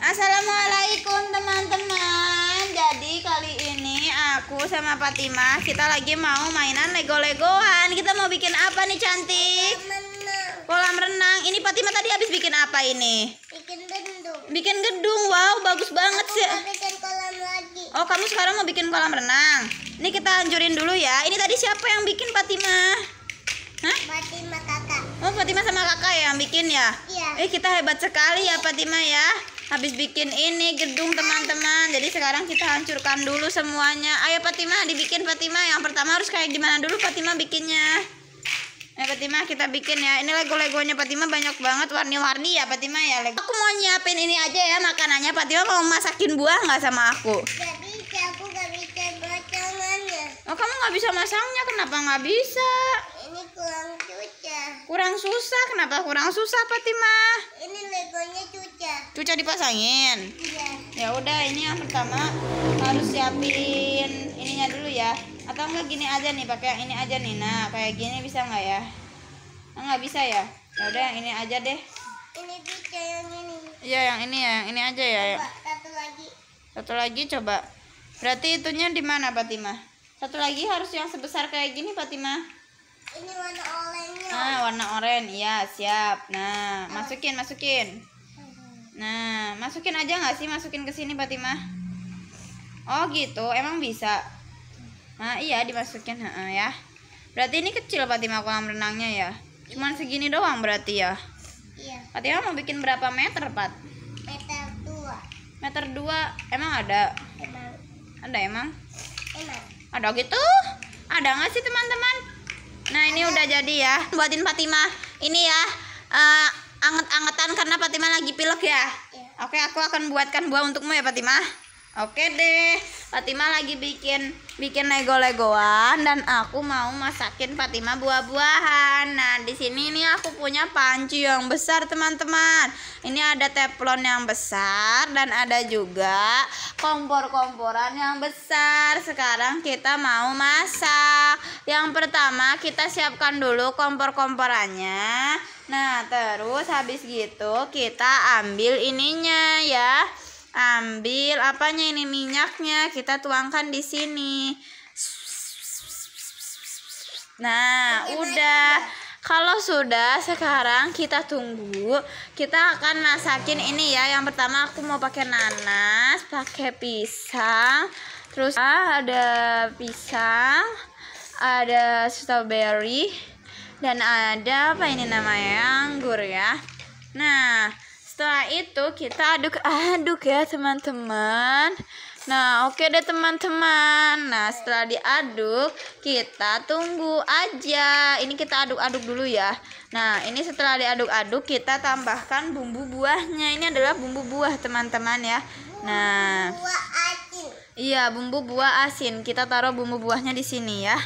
Assalamualaikum teman-teman Jadi kali ini aku sama Fatima Kita lagi mau mainan Lego-Legoan Kita mau bikin apa nih cantik? Kolam renang Ini Fatima tadi habis bikin apa ini? Bikin gedung Bikin gedung, wow bagus banget aku sih mau bikin kolam lagi Oh kamu sekarang mau bikin kolam renang Ini kita hancurin dulu ya Ini tadi siapa yang bikin Fatima? Hah? Fatima kakak Oh Fatima sama kakak yang bikin ya? Iya Eh kita hebat sekali ya Fatima ya habis bikin ini gedung teman-teman jadi sekarang kita hancurkan dulu semuanya ayo Fatima dibikin Fatima yang pertama harus kayak gimana dulu Fatima bikinnya ayo Fatima kita bikin ya ini lego-legonya Fatima banyak banget warni-warni ya Fatima ya lego. aku mau nyiapin ini aja ya makanannya Fatima mau masakin buah nggak sama aku gak bisa aku gak bisa masangnya. oh kamu nggak bisa masangnya kenapa nggak bisa ini kurang susah. Kurang susah? Kenapa kurang susah, Fatimah? Ini legonya cuca. Cuca dipasangin. Iya. Ya udah, ini yang pertama harus siapin ininya dulu ya. Atau enggak gini aja nih, pakai yang ini aja nih. Nah, kayak gini bisa enggak ya? Nah, enggak bisa ya? Ya udah yang ini aja deh. Ini cuca yang ini. Iya, yang ini ya, yang ini aja ya. ya. Coba, satu lagi. Satu lagi coba. Berarti itunya di mana, Fatimah? Satu lagi harus yang sebesar kayak gini, Fatimah. Ini warna oranye. Nah, warna oranye. Iya, siap. Nah, masukin, masukin. Nah, masukin aja nggak sih masukin ke sini Fatimah? Oh, gitu. Emang bisa. Nah, iya dimasukin, ha, ya. Berarti ini kecil Fatimah kolam renangnya ya. Cuman segini doang berarti ya. Iya. mah mau bikin berapa meter, Pat? Meter dua. Meter dua, emang ada? Emang. Ada emang? Emang. Ada gitu? Ada nggak sih teman-teman? Nah ini udah jadi ya Buatin Fatima Ini ya uh, Anget-angetan karena Fatima lagi pilek ya, ya. Oke aku akan buatkan buah untukmu ya Fatima Oke deh, Fatima lagi bikin bikin lego-legoan dan aku mau masakin Fatima buah-buahan. Nah, di sini ini aku punya panci yang besar, teman-teman. Ini ada teflon yang besar dan ada juga kompor-komporan yang besar. Sekarang kita mau masak. Yang pertama, kita siapkan dulu kompor-komporannya. Nah, terus habis gitu kita ambil ininya ya ambil apanya ini minyaknya kita tuangkan di sini nah Oke, udah kalau sudah sekarang kita tunggu kita akan masakin ini ya yang pertama aku mau pakai nanas pakai pisang terus ah, ada pisang ada strawberry dan ada apa ini namanya anggur ya nah setelah itu kita aduk aduk ya teman-teman nah oke okay deh teman-teman nah setelah diaduk kita tunggu aja ini kita aduk-aduk dulu ya nah ini setelah diaduk-aduk kita tambahkan bumbu buahnya ini adalah bumbu buah teman-teman ya nah buah asin. iya bumbu buah asin kita taruh bumbu buahnya di sini ya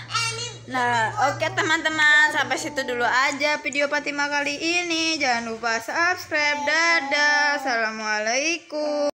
Nah, oke okay, teman-teman, sampai situ dulu aja video Fatima kali ini. Jangan lupa subscribe. Dadah. Assalamualaikum.